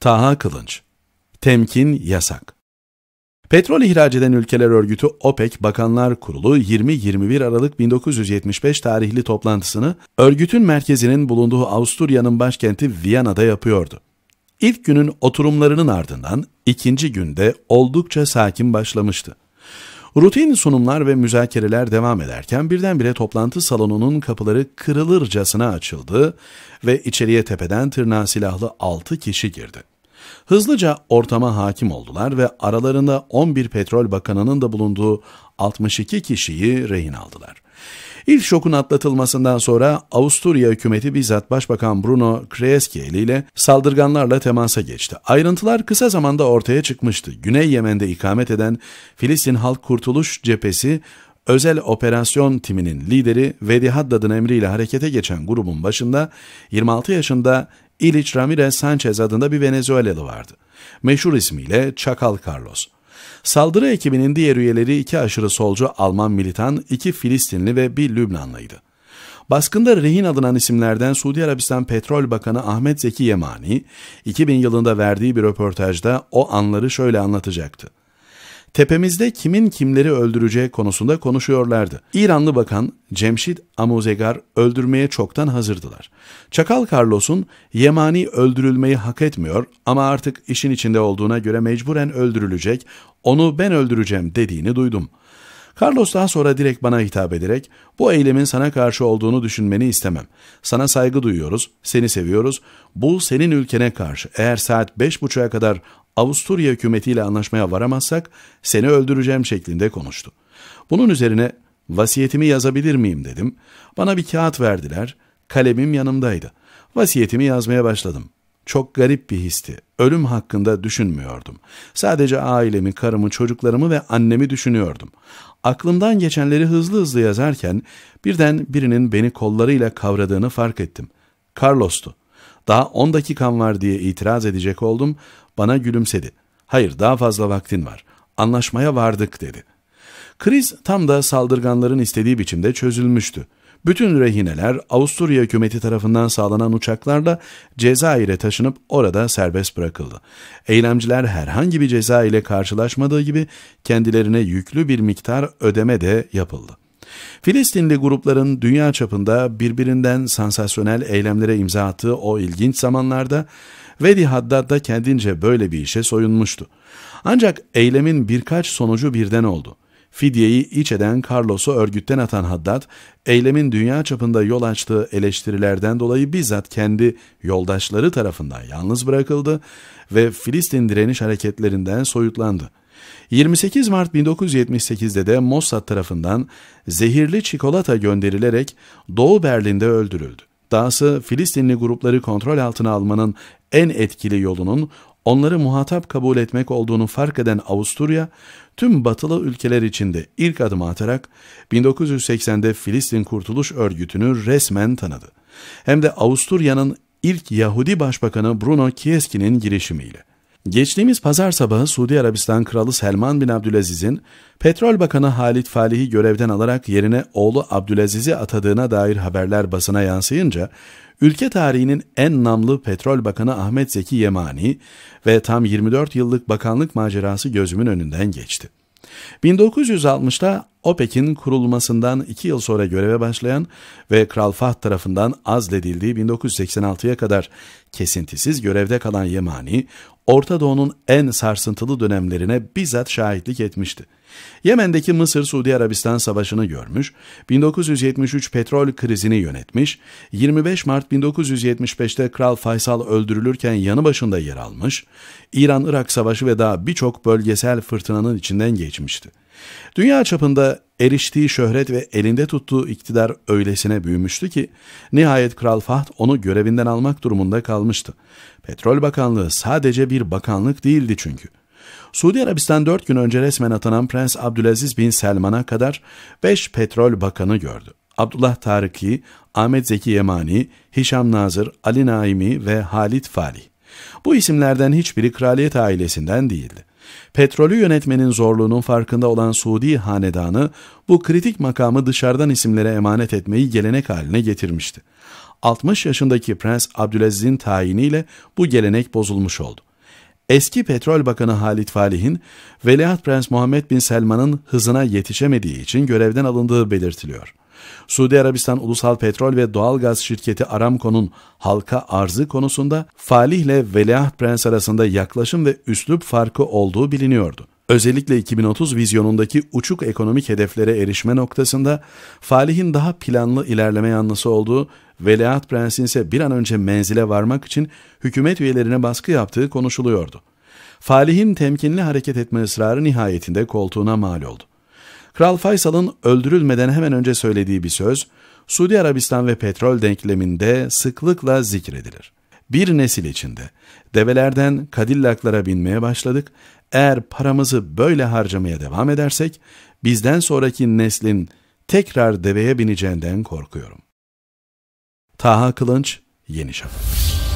Taha Kılınç Temkin yasak. Petrol ihraç eden ülkeler örgütü OPEC Bakanlar Kurulu 20-21 Aralık 1975 tarihli toplantısını örgütün merkezinin bulunduğu Avusturya'nın başkenti Viyana'da yapıyordu. İlk günün oturumlarının ardından ikinci günde oldukça sakin başlamıştı. Rutin sunumlar ve müzakereler devam ederken birdenbire toplantı salonunun kapıları kırılırcasına açıldı ve içeriye tepeden tırnağa silahlı altı kişi girdi. Hızlıca ortama hakim oldular ve aralarında 11 petrol bakanının da bulunduğu 62 kişiyi rehin aldılar. İlk şokun atlatılmasından sonra Avusturya hükümeti bizzat Başbakan Bruno Kreeske eliyle saldırganlarla temasa geçti. Ayrıntılar kısa zamanda ortaya çıkmıştı. Güney Yemen'de ikamet eden Filistin Halk Kurtuluş Cephesi özel operasyon timinin lideri Vedi Haddad'ın emriyle harekete geçen grubun başında 26 yaşında İliç Ramirez Sanchez adında bir Venezuelalı vardı. Meşhur ismiyle Çakal Carlos. Saldırı ekibinin diğer üyeleri iki aşırı solcu Alman militan, iki Filistinli ve bir Lübnanlıydı. Baskında rehin alınan isimlerden Suudi Arabistan Petrol Bakanı Ahmet Zeki Yemani, 2000 yılında verdiği bir röportajda o anları şöyle anlatacaktı tepemizde kimin kimleri öldüreceği konusunda konuşuyorlardı. İranlı bakan Cemşit Amuzegar öldürmeye çoktan hazırdılar. Çakal Carlos'un Yemani öldürülmeyi hak etmiyor ama artık işin içinde olduğuna göre mecburen öldürülecek, onu ben öldüreceğim dediğini duydum.'' Carlos daha sonra direkt bana hitap ederek bu eylemin sana karşı olduğunu düşünmeni istemem. Sana saygı duyuyoruz, seni seviyoruz. Bu senin ülkene karşı. Eğer saat beş buçuğa kadar Avusturya hükümetiyle anlaşmaya varamazsak seni öldüreceğim şeklinde konuştu. Bunun üzerine vasiyetimi yazabilir miyim dedim. Bana bir kağıt verdiler. Kalemim yanımdaydı. Vasiyetimi yazmaya başladım. Çok garip bir histi. Ölüm hakkında düşünmüyordum. Sadece ailemi, karımı, çocuklarımı ve annemi düşünüyordum. Aklımdan geçenleri hızlı hızlı yazarken birden birinin beni kollarıyla kavradığını fark ettim. Carlos'tu. Daha 10 dakikam var diye itiraz edecek oldum bana gülümsedi. Hayır daha fazla vaktin var. Anlaşmaya vardık dedi. Kriz tam da saldırganların istediği biçimde çözülmüştü. Bütün rehineler Avusturya hükümeti tarafından sağlanan uçaklarla Cezayir'e taşınıp orada serbest bırakıldı. Eylemciler herhangi bir ceza ile karşılaşmadığı gibi kendilerine yüklü bir miktar ödeme de yapıldı. Filistinli grupların dünya çapında birbirinden sansasyonel eylemlere imza attığı o ilginç zamanlarda Vedi Haddad da kendince böyle bir işe soyunmuştu. Ancak eylemin birkaç sonucu birden oldu. Fidye'yi iç eden Carlos'u örgütten atan Haddad, eylemin dünya çapında yol açtığı eleştirilerden dolayı bizzat kendi yoldaşları tarafından yalnız bırakıldı ve Filistin direniş hareketlerinden soyutlandı. 28 Mart 1978'de de Mossad tarafından zehirli çikolata gönderilerek Doğu Berlin'de öldürüldü. Dahası Filistinli grupları kontrol altına almanın en etkili yolunun onları muhatap kabul etmek olduğunu fark eden Avusturya, tüm batılı ülkeler içinde ilk adımı atarak 1980'de Filistin Kurtuluş Örgütü'nü resmen tanıdı. Hem de Avusturya'nın ilk Yahudi Başbakanı Bruno Kieski'nin girişimiyle. Geçtiğimiz pazar sabahı Suudi Arabistan Kralı Selman bin Abdülaziz'in Petrol Bakanı Halit Falih'i görevden alarak yerine oğlu Abdülaziz'i atadığına dair haberler basına yansıyınca, ülke tarihinin en namlı Petrol Bakanı Ahmet Zeki Yemani ve tam 24 yıllık bakanlık macerası gözümün önünden geçti. 1960'ta OPEC'in kurulmasından 2 yıl sonra göreve başlayan ve Kral Fahd tarafından azledildiği 1986'ya kadar kesintisiz görevde kalan Yemani, Orta Doğu'nun en sarsıntılı dönemlerine bizzat şahitlik etmişti. Yemen'deki Mısır-Suudi Arabistan Savaşı'nı görmüş, 1973 petrol krizini yönetmiş, 25 Mart 1975'te Kral Faysal öldürülürken yanı başında yer almış, İran-Irak Savaşı ve daha birçok bölgesel fırtınanın içinden geçmişti. Dünya çapında eriştiği şöhret ve elinde tuttuğu iktidar öylesine büyümüştü ki nihayet Kral Fahd onu görevinden almak durumunda kalmıştı. Petrol Bakanlığı sadece bir bakanlık değildi çünkü. Suudi Arabistan 4 gün önce resmen atanan Prens Abdülaziz bin Selman'a kadar 5 petrol bakanı gördü. Abdullah Tarıki, Ahmet Zeki Yemani, Hişam Nazır, Ali Naimi ve Halit Fali. Bu isimlerden hiçbiri kraliyet ailesinden değildi. Petrolü yönetmenin zorluğunun farkında olan Suudi hanedanı bu kritik makamı dışarıdan isimlere emanet etmeyi gelenek haline getirmişti. 60 yaşındaki Prens Abdülaziz'in tayiniyle bu gelenek bozulmuş oldu. Eski Petrol Bakanı Halit Falih'in Veliaht Prens Muhammed Bin Selman'ın hızına yetişemediği için görevden alındığı belirtiliyor. Suudi Arabistan Ulusal Petrol ve Doğalgaz Şirketi Aramco'nun halka arzı konusunda Falih ile Veliaht Prens arasında yaklaşım ve üslup farkı olduğu biliniyordu. Özellikle 2030 vizyonundaki uçuk ekonomik hedeflere erişme noktasında Falih'in daha planlı ilerleme yanlısı olduğu, Veliaht Prens'in ise bir an önce menzile varmak için hükümet üyelerine baskı yaptığı konuşuluyordu. Falih'in temkinli hareket etme ısrarı nihayetinde koltuğuna mal oldu. Kral Faysal'ın öldürülmeden hemen önce söylediği bir söz, Suudi Arabistan ve petrol denkleminde sıklıkla zikredilir. Bir nesil içinde develerden kadillaklara binmeye başladık. Eğer paramızı böyle harcamaya devam edersek bizden sonraki neslin tekrar deveye bineceğinden korkuyorum. Taha Kılınç, Yeni Şafak